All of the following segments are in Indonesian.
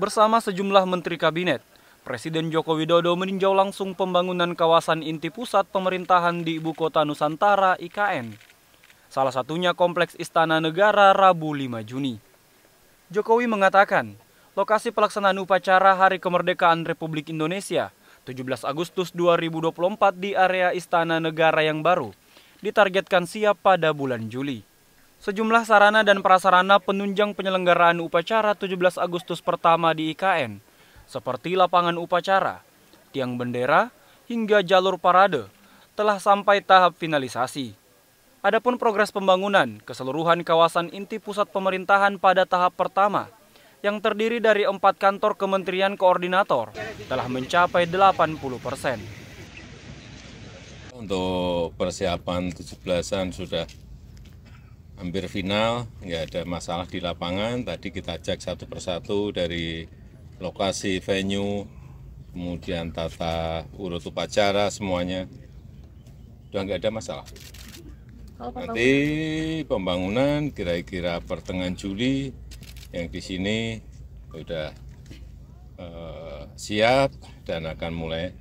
Bersama sejumlah menteri kabinet, Presiden Joko Widodo meninjau langsung pembangunan kawasan inti pusat pemerintahan di Ibu Kota Nusantara IKN. Salah satunya Kompleks Istana Negara Rabu 5 Juni. Jokowi mengatakan, lokasi pelaksanaan upacara Hari Kemerdekaan Republik Indonesia 17 Agustus 2024 di area Istana Negara yang baru ditargetkan siap pada bulan Juli. Sejumlah sarana dan prasarana penunjang penyelenggaraan upacara 17 Agustus pertama di IKN, seperti lapangan upacara, tiang bendera, hingga jalur parade, telah sampai tahap finalisasi. Adapun progres pembangunan keseluruhan kawasan inti pusat pemerintahan pada tahap pertama, yang terdiri dari empat kantor kementerian koordinator, telah mencapai 80 persen. Untuk persiapan 17-an sudah hampir final, nggak ada masalah di lapangan. Tadi kita cek satu persatu dari lokasi venue, kemudian tata urut upacara semuanya. Sudah nggak ada masalah. Nanti pembangunan kira-kira pertengahan Juli yang di sini sudah uh, siap dan akan mulai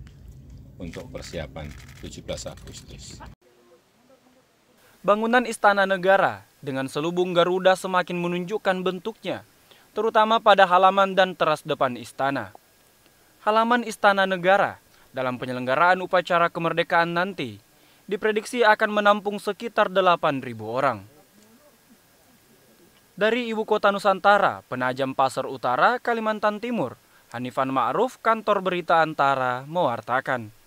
untuk persiapan 17 Agustus. Bangunan Istana Negara dengan selubung Garuda semakin menunjukkan bentuknya, terutama pada halaman dan teras depan istana. Halaman istana negara dalam penyelenggaraan upacara kemerdekaan nanti diprediksi akan menampung sekitar 8.000 orang. Dari ibu kota Nusantara, Penajam Pasar Utara, Kalimantan Timur, Hanifan Ma'ruf, Kantor Berita Antara, mewartakan.